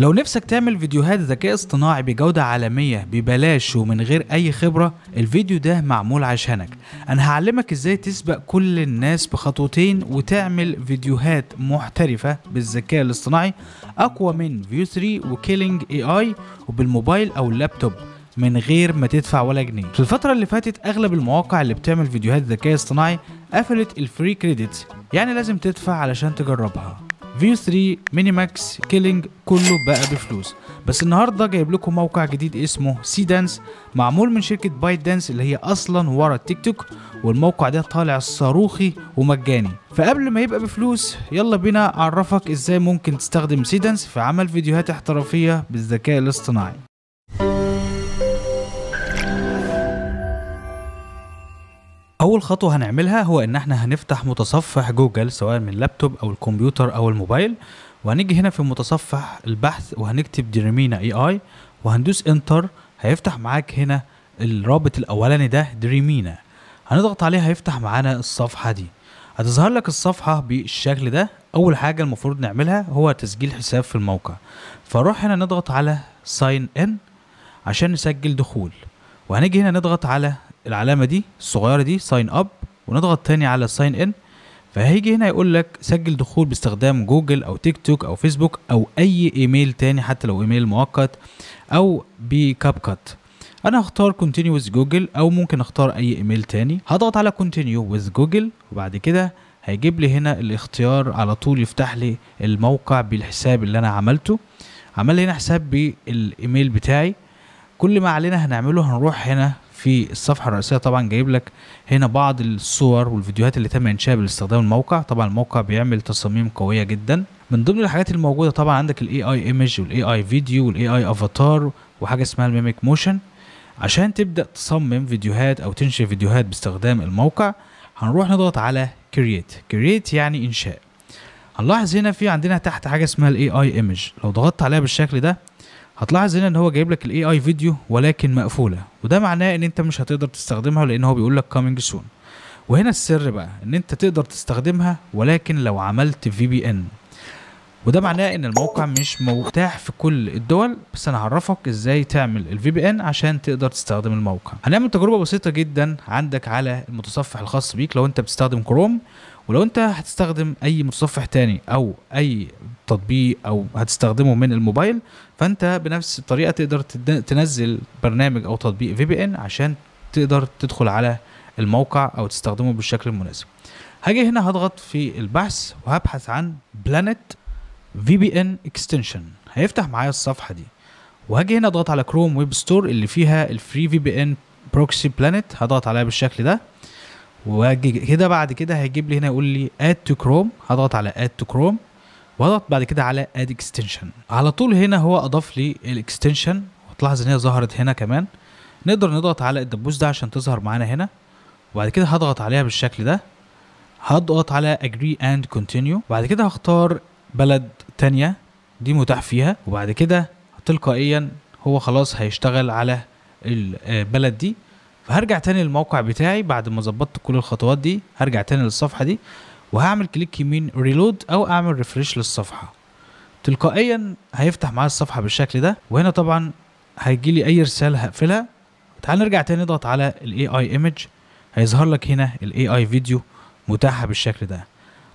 لو نفسك تعمل فيديوهات ذكاء اصطناعي بجودة عالمية ببلاش ومن غير أي خبرة الفيديو ده معمول عشانك أنا هعلمك إزاي تسبق كل الناس بخطوتين وتعمل فيديوهات محترفة بالذكاء الاصطناعي أقوى من فيو 3 وكيلينج اي اي وبالموبايل أو اللابتوب من غير ما تدفع ولا جنيه في الفترة اللي فاتت أغلب المواقع اللي بتعمل فيديوهات ذكاء اصطناعي قفلت الفري كريديتس يعني لازم تدفع علشان تجربها فيو 3 ميني ماكس كيلينج كله بقى بفلوس بس النهارده جايب لكم موقع جديد اسمه سي دانس معمول من شركه بايت دانس اللي هي اصلا ورا التيك توك والموقع ده طالع صاروخي ومجاني فقبل ما يبقى بفلوس يلا بينا اعرفك ازاي ممكن تستخدم سي دانس في عمل فيديوهات احترافيه بالذكاء الاصطناعي اول خطوه هنعملها هو ان احنا هنفتح متصفح جوجل سواء من لابتوب او الكمبيوتر او الموبايل وهنيجي هنا في متصفح البحث وهنكتب دريمينا اي اي وهندوس انتر هيفتح معاك هنا الرابط الاولاني ده دريمينا هنضغط عليه هيفتح معانا الصفحه دي هتظهر لك الصفحه بالشكل ده اول حاجه المفروض نعملها هو تسجيل حساب في الموقع فنروح هنا نضغط على ساين ان عشان نسجل دخول وهنيجي هنا نضغط على العلامه دي الصغيره دي ساين اب ونضغط تاني على ساين ان فهيجي هنا يقول لك سجل دخول باستخدام جوجل او تيك توك او فيسبوك او اي ايميل تاني حتى لو ايميل مؤقت او بكاب كات انا هختار كونتينيو ويز جوجل او ممكن اختار اي ايميل تاني هضغط على كونتينيو ويز جوجل وبعد كده هيجيب لي هنا الاختيار على طول يفتح لي الموقع بالحساب اللي انا عملته عمل لي هنا حساب بالايميل بتاعي كل ما علينا هنعمله هنروح هنا في الصفحه الرئيسيه طبعا جايب لك هنا بعض الصور والفيديوهات اللي تم انشائها باستخدام الموقع طبعا الموقع بيعمل تصاميم قويه جدا من ضمن الحاجات الموجوده طبعا عندك الاي اي ايمج والاي اي فيديو والاي اي افاتار وحاجه اسمها الميميك موشن عشان تبدا تصمم فيديوهات او تنشئ فيديوهات باستخدام الموقع هنروح نضغط على كرييت كرييت يعني انشاء هنلاحظ هنا في عندنا تحت حاجه اسمها الاي اي ايمج لو ضغطت عليها بالشكل ده هتلاحظ هنا ان هو جايب لك الاي اي فيديو ولكن مقفوله وده معناه ان انت مش هتقدر تستخدمها لان هو بيقول لك كامينج سون وهنا السر بقى ان انت تقدر تستخدمها ولكن لو عملت في بي ان وده معناه ان الموقع مش متاح في كل الدول بس انا هعرفك ازاي تعمل الفي بي ان عشان تقدر تستخدم الموقع هنعمل تجربه بسيطه جدا عندك على المتصفح الخاص بيك لو انت بتستخدم كروم ولو انت هتستخدم اي متصفح تاني او اي تطبيق او هتستخدمه من الموبايل فانت بنفس الطريقه تقدر تنزل برنامج او تطبيق في بي ان عشان تقدر تدخل على الموقع او تستخدمه بالشكل المناسب هاجي هنا هضغط في البحث وهبحث عن بلانت في بي ان اكستنشن هيفتح معايا الصفحه دي وهاجي هنا اضغط على كروم ويب ستور اللي فيها الفري في بي ان بروكسي بلانت هضغط عليها بالشكل ده واجي كده بعد كده هيجيب لي هنا يقول لي اد تو كروم هضغط على اد تو كروم واضغط بعد كده على اد اكستنشن على طول هنا هو اضاف لي الاكستنشن وتلاحظ ان هي ظهرت هنا كمان نقدر نضغط على الدبوس ده عشان تظهر معانا هنا وبعد كده هضغط عليها بالشكل ده هضغط على اجري اند كونتينيو وبعد كده هختار بلد تانية دي متاح فيها وبعد كده تلقائيا هو خلاص هيشتغل على البلد آه، دي فهرجع تاني للموقع بتاعي بعد ما ظبطت كل الخطوات دي هرجع تاني للصفحه دي وهعمل كليك يمين ريلود او اعمل ريفريش للصفحه تلقائيا هيفتح معايا الصفحه بالشكل ده وهنا طبعا هيجي لي اي رساله هقفلها تعال نرجع تاني نضغط على الاي اي ايمج هيظهر لك هنا الاي اي فيديو متاحه بالشكل ده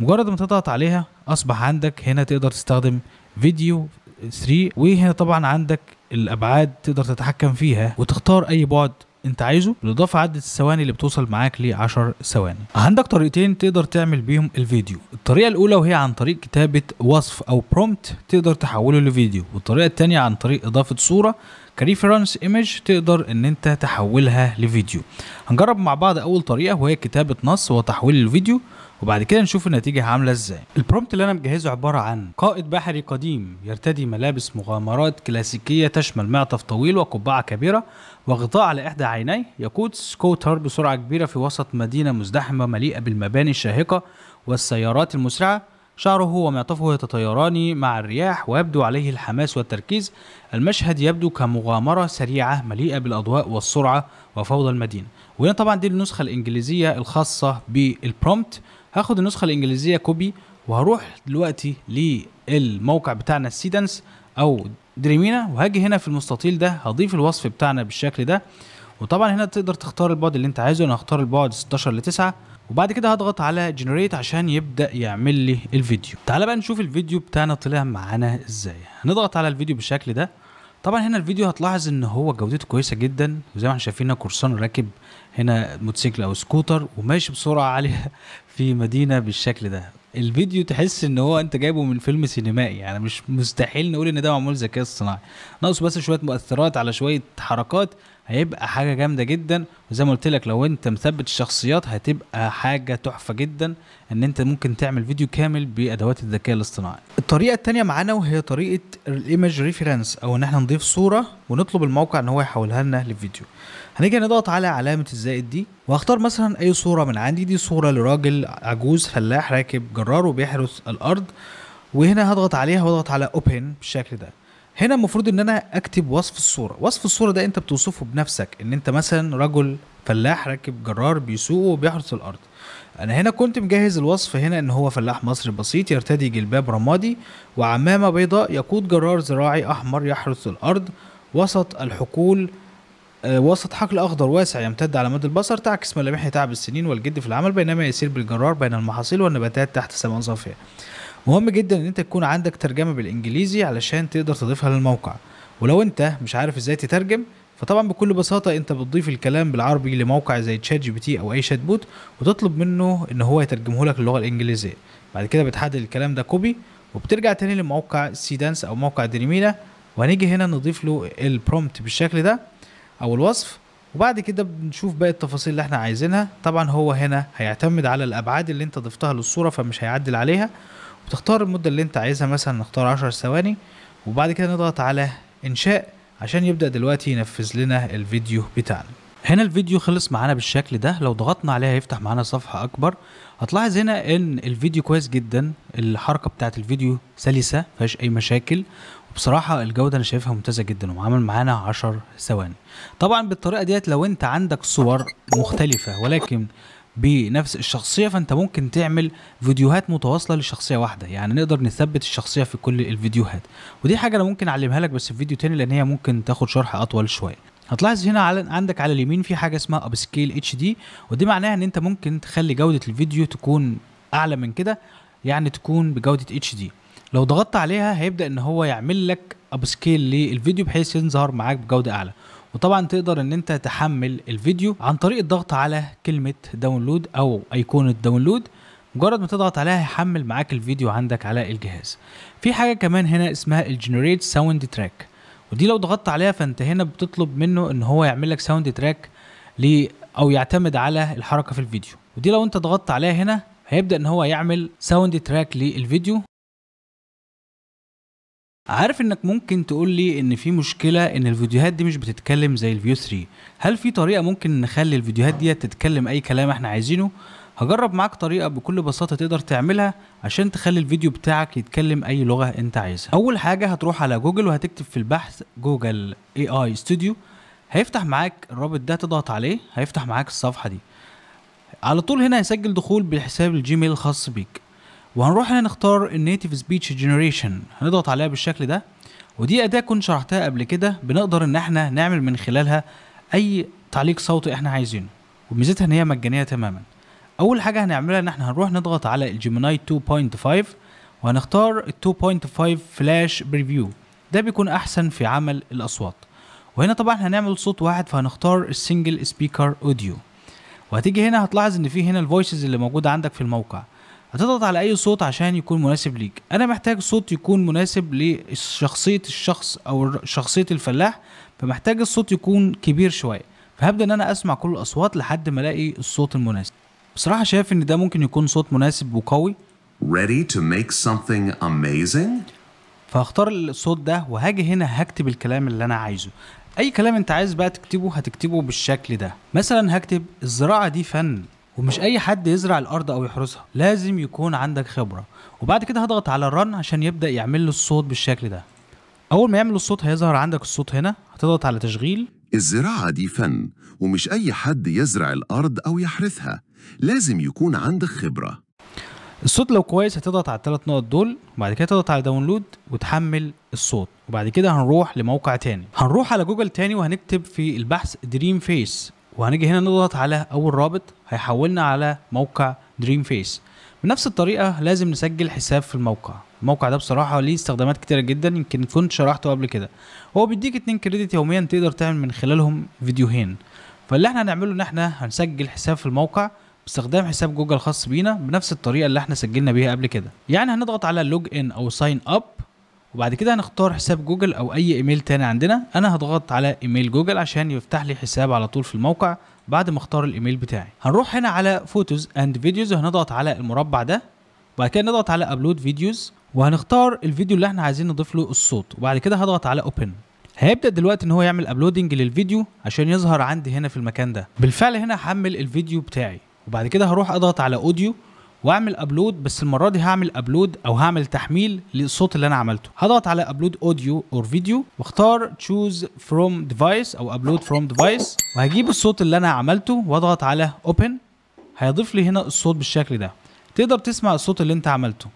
مجرد ما تضغط عليها اصبح عندك هنا تقدر تستخدم فيديو 3 وهنا طبعا عندك الابعاد تقدر تتحكم فيها وتختار اي بعد انت عايزه بالاضافه عدة الثواني اللي بتوصل معاك ل 10 ثواني عندك طريقتين تقدر تعمل بيهم الفيديو الطريقه الاولى وهي عن طريق كتابه وصف او برومت تقدر تحوله لفيديو والطريقه الثانيه عن طريق اضافه صوره كريفرنس ايمج تقدر ان انت تحولها لفيديو هنجرب مع بعض اول طريقه وهي كتابه نص وتحويل الفيديو وبعد كده نشوف النتيجه عامله ازاي البرومبت اللي انا مجهزه عباره عن قائد بحري قديم يرتدي ملابس مغامرات كلاسيكيه تشمل معطف طويل وقبعه كبيره وغطاء على احدى عينيه يقود سكوتر بسرعه كبيره في وسط مدينه مزدحمه مليئه بالمباني الشاهقه والسيارات المسرعه شعره ومعطفه يتطيران مع الرياح ويبدو عليه الحماس والتركيز المشهد يبدو كمغامرة سريعة مليئة بالأضواء والسرعة وفوضى المدينة وهنا طبعا دي النسخة الإنجليزية الخاصة بالبرومت هاخد النسخه الانجليزيه كوبي وهروح دلوقتي للموقع بتاعنا سيدنس او دريمينا وهاجي هنا في المستطيل ده هضيف الوصف بتاعنا بالشكل ده وطبعا هنا تقدر تختار البعد اللي انت عايزه انا هختار البعد 16 ل 9 وبعد كده هضغط على جنريت عشان يبدا يعمل لي الفيديو تعال بقى نشوف الفيديو بتاعنا طلع معانا ازاي هنضغط على الفيديو بالشكل ده طبعا هنا الفيديو هتلاحظ ان هو جودته كويسه جدا وزي ما احنا شايفين كورسان راكب هنا موتوسيكل او سكوتر وماشي بسرعه عاليه في مدينه بالشكل ده الفيديو تحس ان هو انت جايبه من فيلم سينمائي يعني مش مستحيل نقول ان ده معمول ذكاء اصطناعي ناقص بس شويه مؤثرات على شويه حركات هيبقى حاجه جامده جدا وزي ما قلت لك لو انت مثبت الشخصيات هتبقى حاجه تحفه جدا ان انت ممكن تعمل فيديو كامل بادوات الذكاء الاصطناعي الطريقه الثانيه معانا وهي طريقه الايمج ريفرنس او ان احنا نضيف صوره ونطلب الموقع ان هو يحولها لنا لفيديو هنيجي نضغط على علامه الزائد دي وهختار مثلا اي صوره من عندي دي صوره لراجل عجوز فلاح راكب جرار وبيحرث الارض وهنا هضغط عليها واضغط على اوبن بالشكل ده هنا المفروض ان انا اكتب وصف الصوره وصف الصوره ده انت بتوصفه بنفسك ان انت مثلا رجل فلاح راكب جرار بيسوق وبيحرث الارض انا هنا كنت مجهز الوصف هنا ان هو فلاح مصري بسيط يرتدي جلباب رمادي وعمامه بيضاء يقود جرار زراعي احمر يحرث الارض وسط الحقول آه، وسط حقل اخضر واسع يمتد على مد البصر تعكس ملامح تعب السنين والجد في العمل بينما يسير بالجرار بين المحاصيل والنباتات تحت سماء صافيه مهم جدا ان انت تكون عندك ترجمه بالانجليزي علشان تقدر تضيفها للموقع ولو انت مش عارف ازاي تترجم فطبعا بكل بساطة انت بتضيف الكلام بالعربي لموقع زي تشات جي بي تي او اي شات بوت وتطلب منه ان هو يترجمه لك للغة الانجليزية بعد كده بتحدد الكلام ده كوبي وبترجع تاني لموقع سيدانس او موقع دريمينا وهنيجي هنا نضيف له البرومت بالشكل ده او الوصف وبعد كده بنشوف باقي التفاصيل اللي احنا عايزينها طبعا هو هنا هيعتمد على الابعاد اللي انت ضفتها للصورة فمش هيعدل عليها بتختار المدة اللي انت عايزها مثلا نختار عشر ثواني وبعد كده نضغط على انشاء عشان يبدأ دلوقتي ينفذ لنا الفيديو بتاعنا هنا الفيديو خلص معانا بالشكل ده لو ضغطنا عليه هيفتح معانا صفحة أكبر هتلاحظ هنا إن الفيديو كويس جدا الحركة بتاعت الفيديو سلسة فيهاش أي مشاكل وبصراحة الجودة أنا شايفها ممتازة جدا وعمل معانا 10 ثواني طبعا بالطريقة ديت لو أنت عندك صور مختلفة ولكن بنفس الشخصيه فانت ممكن تعمل فيديوهات متواصله لشخصيه واحده يعني نقدر نثبت الشخصيه في كل الفيديوهات ودي حاجه انا ممكن اعلمها لك بس في فيديو تاني لان هي ممكن تاخد شرح اطول شويه هتلاحظ هنا على عندك على اليمين في حاجه اسمها اب سكيل اتش دي ودي معناها ان انت ممكن تخلي جوده الفيديو تكون اعلى من كده يعني تكون بجوده اتش دي لو ضغطت عليها هيبدا ان هو يعمل لك اب سكيل للفيديو بحيث يظهر معاك بجوده اعلى وطبعا تقدر ان انت تحمل الفيديو عن طريق الضغط على كلمه داونلود او ايقونه داونلود مجرد ما تضغط عليها هيحمل معاك الفيديو عندك على الجهاز في حاجه كمان هنا اسمها الجنريت ساوند تراك ودي لو ضغطت عليها فانت هنا بتطلب منه ان هو يعمل لك ساوند تراك ل او يعتمد على الحركه في الفيديو ودي لو انت ضغطت عليها هنا هيبدا ان هو يعمل ساوند تراك للفيديو عارف انك ممكن تقول لي ان في مشكله ان الفيديوهات دي مش بتتكلم زي الفيو 3 هل في طريقه ممكن نخلي الفيديوهات دي تتكلم اي كلام احنا عايزينه هجرب معاك طريقه بكل بساطه تقدر تعملها عشان تخلي الفيديو بتاعك يتكلم اي لغه انت عايزها اول حاجه هتروح على جوجل وهتكتب في البحث جوجل اي اي ستوديو هيفتح معاك الرابط ده تضغط عليه هيفتح معاك الصفحه دي على طول هنا هيسجل دخول بحساب الجيميل الخاص بيك وهنروح هنا نختار النيتيف سبيتش جنريشن هنضغط عليها بالشكل ده ودي اداه كنت شرحتها قبل كده بنقدر ان احنا نعمل من خلالها اي تعليق صوتي احنا عايزينه وميزتها ان هي مجانيه تماما اول حاجه هنعملها ان احنا هنروح نضغط على الجيميناي 2.5 وهنختار ال 2.5 فلاش بريفيو ده بيكون احسن في عمل الاصوات وهنا طبعا هنعمل صوت واحد فهنختار السنجل سبيكر اوديو وهتيجي هنا هتلاحظ ان في هنا الفويسز اللي موجوده عندك في الموقع هتضغط على اي صوت عشان يكون مناسب ليك انا محتاج صوت يكون مناسب لشخصيه الشخص او شخصيه الفلاح فمحتاج الصوت يكون كبير شويه فهبدا ان انا اسمع كل الاصوات لحد ما الاقي الصوت المناسب بصراحه شايف ان ده ممكن يكون صوت مناسب وقوي ready to make something amazing فهختار الصوت ده وهاجي هنا هكتب الكلام اللي انا عايزه اي كلام انت عايز بقى تكتبه هتكتبه بالشكل ده مثلا هكتب الزراعه دي فن ومش اي حد يزرع الارض او يحرسها لازم يكون عندك خبره وبعد كده هضغط على الرن عشان يبدا يعمل له الصوت بالشكل ده اول ما يعمل الصوت هيظهر عندك الصوت هنا هتضغط على تشغيل الزراعه دي فن ومش اي حد يزرع الارض او يحرثها لازم يكون عندك خبره الصوت لو كويس هتضغط على الثلاث نقط دول وبعد كده تضغط على داونلود وتحمل الصوت وبعد كده هنروح لموقع تاني هنروح على جوجل تاني وهنكتب في البحث دريم فيس وهنيجي هنا نضغط على اول رابط هيحولنا على موقع دريم فيس بنفس الطريقه لازم نسجل حساب في الموقع الموقع ده بصراحه ليه استخدامات كتيره جدا يمكن كنت شرحته قبل كده هو بيديك 2 كريدت يوميا تقدر تعمل من خلالهم فيديوهين فاللي احنا هنعمله ان احنا هنسجل حساب في الموقع باستخدام حساب جوجل خاص بينا بنفس الطريقه اللي احنا سجلنا بيها قبل كده يعني هنضغط على لوج ان او ساين اب وبعد كده هنختار حساب جوجل او اي ايميل تاني عندنا انا هضغط على ايميل جوجل عشان يفتح لي حساب على طول في الموقع بعد ما اختار الايميل بتاعي هنروح هنا على فوتوز اند فيديوز وهنضغط على المربع ده وبعد كده نضغط على ابلود فيديوز وهنختار الفيديو اللي احنا عايزين نضيف له الصوت وبعد كده هضغط على اوبن هيبدا دلوقتي ان هو يعمل ابلودنج للفيديو عشان يظهر عندي هنا في المكان ده بالفعل هنا هحمل الفيديو بتاعي وبعد كده هروح اضغط على اوديو واعمل ابلود بس المره دي هعمل ابلود او هعمل تحميل للصوت اللي انا عملته هضغط على ابلود اوديو اور فيديو واختار تشوز فروم ديفايس او ابلود فروم ديفايس وهجيب الصوت اللي انا عملته واضغط على اوبن هيضيف لي هنا الصوت بالشكل ده تقدر تسمع الصوت اللي انت عملته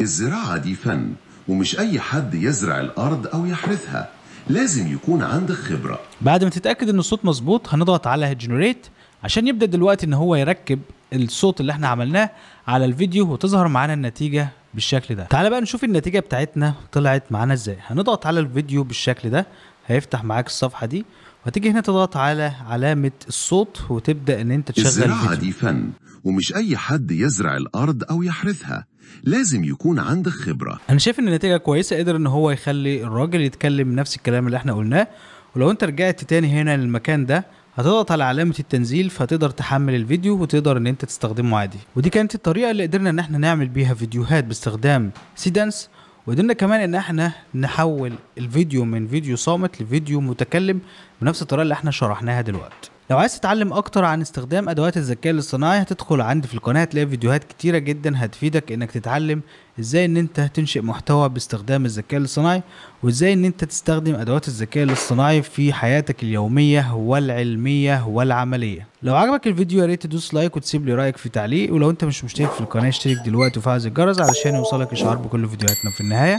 الزراعه دي فن ومش اي حد يزرع الارض او يحرثها لازم يكون عندك خبره بعد ما تتاكد ان الصوت مظبوط هنضغط على جنريت عشان يبدا دلوقتي ان هو يركب الصوت اللي احنا عملناه على الفيديو وتظهر معانا النتيجه بالشكل ده تعال بقى نشوف النتيجه بتاعتنا طلعت معانا ازاي هنضغط على الفيديو بالشكل ده هيفتح معاك الصفحه دي وهتيجي هنا تضغط على علامة الصوت وتبدأ إن أنت تشغل الزراعة الفيديو. دي فن ومش أي حد يزرع الأرض أو يحرثها لازم يكون عندك خبرة أنا شايف إن النتيجة كويسة قدر إن هو يخلي الراجل يتكلم نفس الكلام اللي إحنا قلناه ولو أنت رجعت تاني هنا للمكان ده هتضغط على علامه التنزيل فتقدر تحمل الفيديو وتقدر ان انت تستخدمه عادي ودي كانت الطريقه اللي قدرنا ان احنا نعمل بيها فيديوهات باستخدام سيدانس وقدرنا كمان ان احنا نحول الفيديو من فيديو صامت لفيديو متكلم بنفس الطريقه اللي احنا شرحناها دلوقتي لو عايز تتعلم اكتر عن استخدام ادوات الذكاء الاصطناعي هتدخل عندي في القناه هتلاقي فيديوهات كتيره جدا هتفيدك انك تتعلم ازاي ان انت تنشئ محتوى باستخدام الذكاء الاصطناعي وازاي ان انت تستخدم ادوات الذكاء الاصطناعي في حياتك اليوميه والعلميه والعمليه لو عجبك الفيديو يا ريت تدوس لايك وتسيب لي رايك في تعليق ولو انت مش مشترك في القناه اشترك دلوقتي وفعل الجرس علشان يوصلك اشعار بكل فيديوهاتنا في النهايه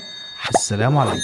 السلام عليكم